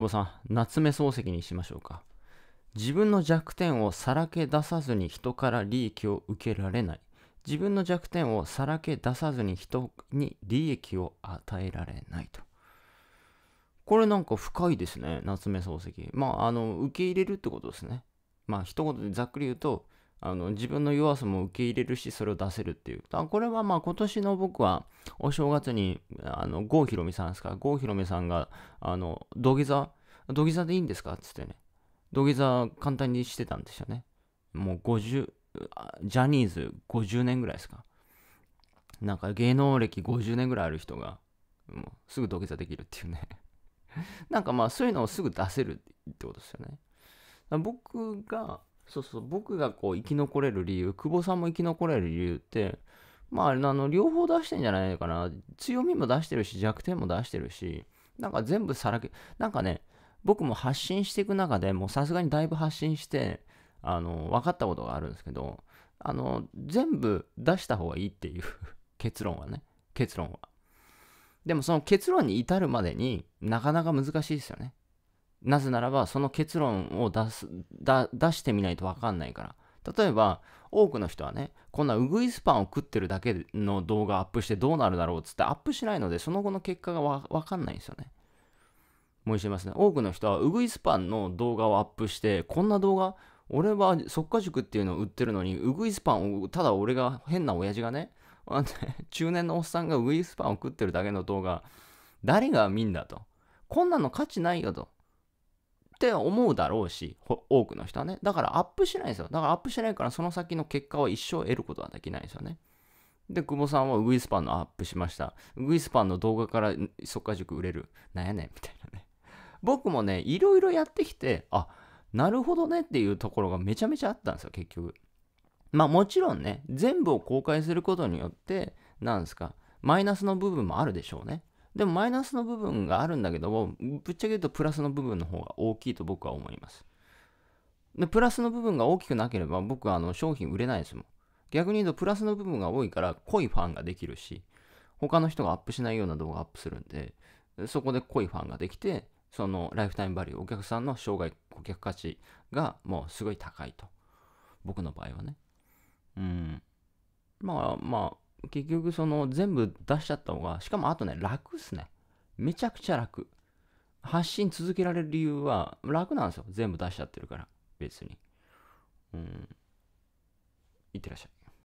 久保さん、夏目漱石にしましょうか。自分の弱点をさらけ出さずに人から利益を受けられない。自分の弱点をさらけ出さずに人に利益を与えられないと。これなんか深いですね、夏目漱石。まあ、あの、受け入れるってことですね。まあ、一言でざっくり言うと、あの自分の弱さも受け入れるしそれを出せるっていうあこれはまあ今年の僕はお正月にあの郷ひろみさんですか郷ひろみさんがあの土下座土下座でいいんですかっつってね土下座簡単にしてたんですよねもう50ジャニーズ50年ぐらいですかなんか芸能歴50年ぐらいある人がもうすぐ土下座できるっていうねなんかまあそういうのをすぐ出せるってことですよね僕がそうそう、僕がこう生き残れる理由、久保さんも生き残れる理由って、まあ、あの、両方出してんじゃないかな。強みも出してるし、弱点も出してるし、なんか全部さらけ、なんかね、僕も発信していく中でもうさすがにだいぶ発信して、あの、分かったことがあるんですけど、あの、全部出した方がいいっていう 結論はね、結論は。でもその結論に至るまでになかなか難しいですよね。なぜならば、その結論を出す、出してみないとわかんないから。例えば、多くの人はね、こんなウグイスパンを食ってるだけの動画アップしてどうなるだろうっつってアップしないので、その後の結果がわかんないんですよね。もう一度言いますね。多くの人はウグイスパンの動画をアップして、こんな動画、俺は即果塾っていうのを売ってるのに、ウグイスパンを、ただ俺が変な親父がね、中年のおっさんがウグイスパンを食ってるだけの動画、誰が見んだと。こんなの価値ないよと。って思うだろうし、多くの人はね。だからアップしないですよ。だからアップしないからその先の結果は一生得ることはできないですよね。で、久保さんはウグイスパンのアップしました。ウグイスパンの動画から速稼塾売れる。なんやねんみたいなね。僕もね、いろいろやってきて、あ、なるほどねっていうところがめちゃめちゃあったんですよ、結局。まあもちろんね、全部を公開することによって、なんですか、マイナスの部分もあるでしょうね。でもマイナスの部分があるんだけども、ぶっちゃけ言うとプラスの部分の方が大きいと僕は思います。で、プラスの部分が大きくなければ僕はあの商品売れないですもん。逆に言うとプラスの部分が多いから濃いファンができるし、他の人がアップしないような動画アップするんで、そこで濃いファンができて、そのライフタイムバリュー、お客さんの生涯顧客価値がもうすごい高いと。僕の場合はね。うん。まあまあ、結局その全部出しちゃった方が、しかもあとね、楽っすね。めちゃくちゃ楽。発信続けられる理由は楽なんですよ。全部出しちゃってるから、別に。うん。いってらっしゃい。